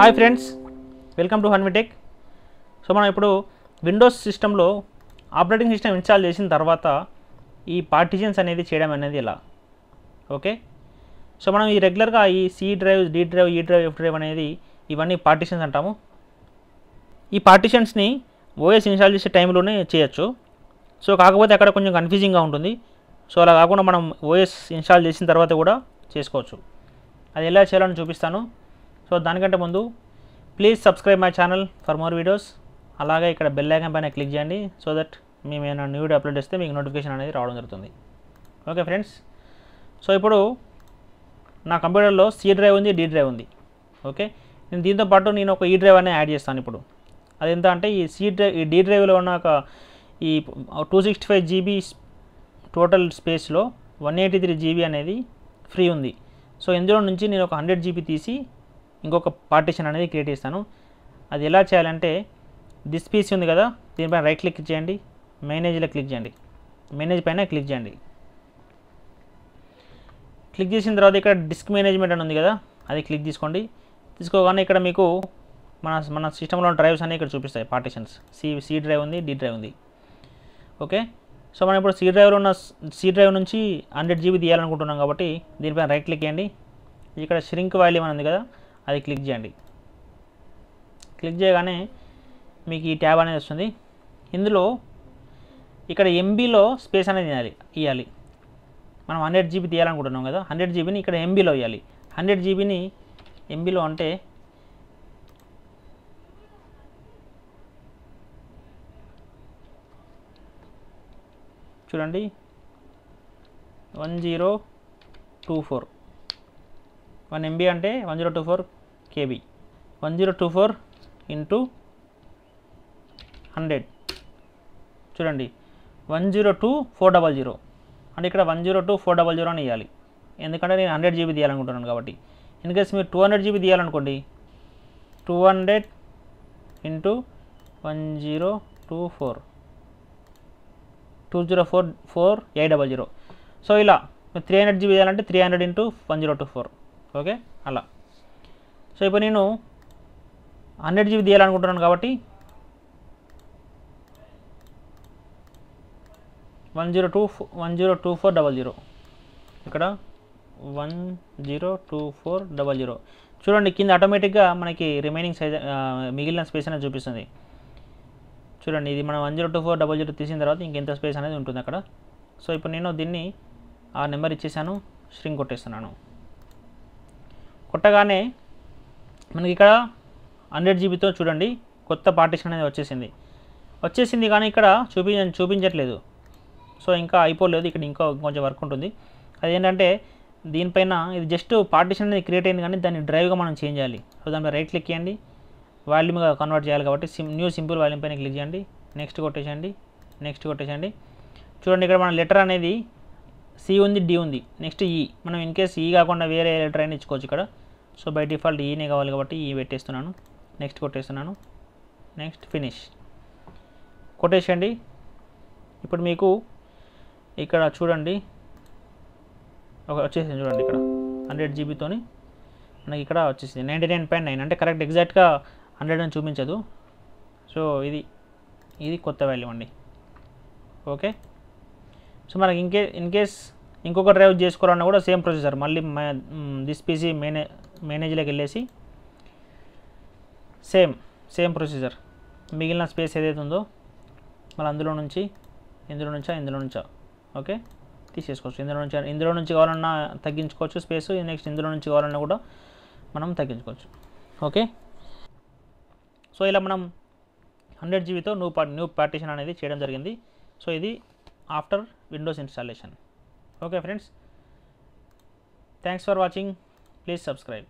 Hi friends welcome to Hanvitech so మనం ఇప్పుడు Windows సిస్టంలో ఆపరేటింగ్ సిస్టమ్ ఇన్స్టాల్ చేసిన తర్వాత ఈ పార్టిషన్స్ అనేది చేయడం అనేది ఇలా ఓకే సో మనం ఈ రెగ్యులర్గా ఈ C drive D drive E drive F drive అనేది ఇవన్నీ పార్టిషన్స్ అంటాము ఈ పార్టిషన్స్ని ఓఎస్ ఇన్స్టాల్ చేసే టైంలోనే చేయొచ్చు సో కాకపోతే అక్కడ కొంచెం కన్ఫ్యూజింగ్గా ఉంటుంది సో అలా కాకుండా మనం ఓఎస్ ఇన్స్టాల్ చేసిన తర్వాత కూడా చేసుకోవచ్చు అది ఎలా చేయాలని చూపిస్తాను సో దానికంటే ముందు please subscribe my channel for more videos అలాగే ఇక్కడ బెల్ ఐకన్ పైన క్లిక్ చేయండి సో దట్ మేము ఏమైనా న్యూ వీడియో అప్లోడ్ చేస్తే మీకు నోటిఫికేషన్ అనేది రావడం జరుగుతుంది ఓకే ఫ్రెండ్స్ సో ఇప్పుడు నా కంప్యూటర్లో సి డ్రైవ్ ఉంది డి డ్రైవ్ ఉంది ఓకే నేను దీంతో పాటు నేను ఒక ఈ డ్రైవ్ అనే యాడ్ చేస్తాను ఇప్పుడు అది ఎంత అంటే ఈ సి డ్రైవ్ ఈ డి డ్రైవ్లో ఉన్న ఒక ఈ two sixty five GB total స్పేస్లో వన్ ఎయిటీ త్రీ జీబీ అనేది ఫ్రీ ఉంది సో ఇందులో నుంచి నేను ఒక హండ్రెడ్ జీబీ తీసి ఇంకొక పార్టీషన్ అనేది క్రియేట్ చేస్తాను అది ఎలా చేయాలంటే దిస్ పీసీ ఉంది కదా దీనిపైన రైట్ క్లిక్ చేయండి మేనేజ్లో క్లిక్ చేయండి మేనేజ్ పైన క్లిక్ చేయండి క్లిక్ చేసిన తర్వాత ఇక్కడ డిస్క్ మేనేజ్మెంట్ అని ఉంది కదా అది క్లిక్ తీసుకోండి తీసుకోగానే ఇక్కడ మీకు మన మన సిస్టంలో డ్రైవ్స్ అనేవి ఇక్కడ చూపిస్తాయి పార్టీషన్స్ సి సి డ్రైవ్ ఉంది డి డ్రైవ్ ఉంది ఓకే సో మనం ఇప్పుడు సి డ్రైవ్లో ఉన్న సి డ్రైవ్ నుంచి హండ్రెడ్ జీబీ తీయాలనుకుంటున్నాం కాబట్టి దీనిపైన రైట్ క్లిక్ చేయండి ఇక్కడ షిరింక్ వాల్యూమ్ అని ఉంది కదా అది క్లిక్ చేయండి క్లిక్ చేయగానే మీకు ఈ ట్యాబ్ అనేది వస్తుంది ఇందులో ఇక్కడ ఎంబీలో స్పేస్ అనేది ఇవ్వాలి ఇవ్వాలి మనం హండ్రెడ్ జీబీ తీయాలనుకుంటున్నాం కదా హండ్రెడ్ జీబీని ఇక్కడ ఎంబీలో ఇవ్వాలి హండ్రెడ్ జీబీని ఎంబీలో అంటే చూడండి one zero two four one MB అంటే one zero two four kb 1024 into hundred చూడండి one zero two four double zero అంటే ఇక్కడ one zero two four double zero అని ఇవ్వాలి ఎందుకంటే నేను హండ్రెడ్ జీబీ తీయాలనుకుంటున్నాను కాబట్టి ఇన్కేస్ మీరు టూ హండ్రెడ్ జీబీ తీయాలనుకోండి two hundred into one zero two four two zero four four eight double zero so ఇలా మీరు త్రీ హండ్రెడ్ జీబీ చేయాలంటే three hundred into one zero two four okay అలా so ఇప్పుడు నేను hundred GB తీయాలనుకుంటున్నాను కాబట్టి one zero two one zero two four double zero ఇక్కడ one zero two four double zero చూడండి కింద ఆటోమేటిక్గా మనకి రిమైనింగ్ సైజ్ మిగిలిన స్పేస్ అనేది చూపిస్తుంది చూడండి ఇది మనం one zero two four double zero తీసిన తర్వాత ఇంకెంత స్పేస్ అనేది ఉంటుంది అక్కడ సో ఇప్పుడు నేను దీన్ని ఆ నెంబర్ ఇచ్చేసాను స్ట్రింగ్ కొట్టేస్తున్నాను కొట్టగానే మనకి ఇక్కడ హండ్రెడ్ జీబీతో చూడండి కొత్త పార్టీషన్ అనేది వచ్చేసింది వచ్చేసింది కానీ ఇక్కడ చూపి చూపించట్లేదు సో ఇంకా అయిపోలేదు ఇక్కడ ఇంకా కొంచెం వర్క్ ఉంటుంది అదేంటంటే దీనిపైన ఇది జస్ట్ పార్టీషన్ అనేది క్రియేట్ అయింది కానీ దాన్ని డ్రైవ్గా మనం చేంజ్ చేయాలి సో దానిపై రైట్ క్లిక్ చేయండి వాల్యూమ్గా కన్వర్ట్ చేయాలి కాబట్టి సిమ్ న్యూ సింపుల్ వాల్యూమ్ పైన క్లిక్ చేయండి నెక్స్ట్ కొట్టేసేయండి నెక్స్ట్ కొట్టేసేయండి చూడండి ఇక్కడ మన లెటర్ అనేది సి ఉంది డి ఉంది నెక్స్ట్ ఈ e. మనం ఇన్ కేస్ ఈ కాకుండా వేరే లెటర్ అయినా ఇచ్చుకోవచ్చు ఇక్కడ సో బై డిఫాల్ట్ ఈనే కావాలి కాబట్టి ఈ పెట్టేస్తున్నాను నెక్స్ట్ కొట్టేస్తున్నాను నెక్స్ట్ ఫినిష్ కొట్టేసండి ఇప్పుడు మీకు ఇక్కడ చూడండి ఒక వచ్చేసింది చూడండి ఇక్కడ హండ్రెడ్ జీబీతోని మనకి ఇక్కడ వచ్చేసింది నైంటీ నైన్ పాయింట్ నైన్ అంటే కరెక్ట్ ఎగ్జాక్ట్గా హండ్రెడ్ అని చూపించదు సో ఇది ఇది కొత్త వాల్యూ అండి ఓకే సో మనకి ఇంకే ఇన్ కేస్ ఇంకొక డ్రైవ్ చేసుకోవాలన్నా కూడా సేమ్ ప్రొసెసర్ మళ్ళీ దిస్ పీసీ మేనే మేనేజ్లోకి వెళ్ళేసి సేమ్ సేమ్ ప్రొసీజర్ మిగిలిన స్పేస్ ఏదైతే ఉందో మళ్ళీ అందులో నుంచి ఇందులో నుంచా ఇందులో నుంచా ఓకే తీసేసుకోవచ్చు ఇందులో నుంచి ఇందులో నుంచి కావాలన్నా తగ్గించుకోవచ్చు స్పేస్ నెక్స్ట్ ఇందులో నుంచి కావాలన్నా కూడా మనం తగ్గించుకోవచ్చు ఓకే సో ఇలా మనం హండ్రెడ్ జీబీతో న్యూ పార్ట్ న్యూ పార్టీషన్ అనేది చేయడం జరిగింది సో ఇది after Windows installation okay friends thanks for watching Please subscribe.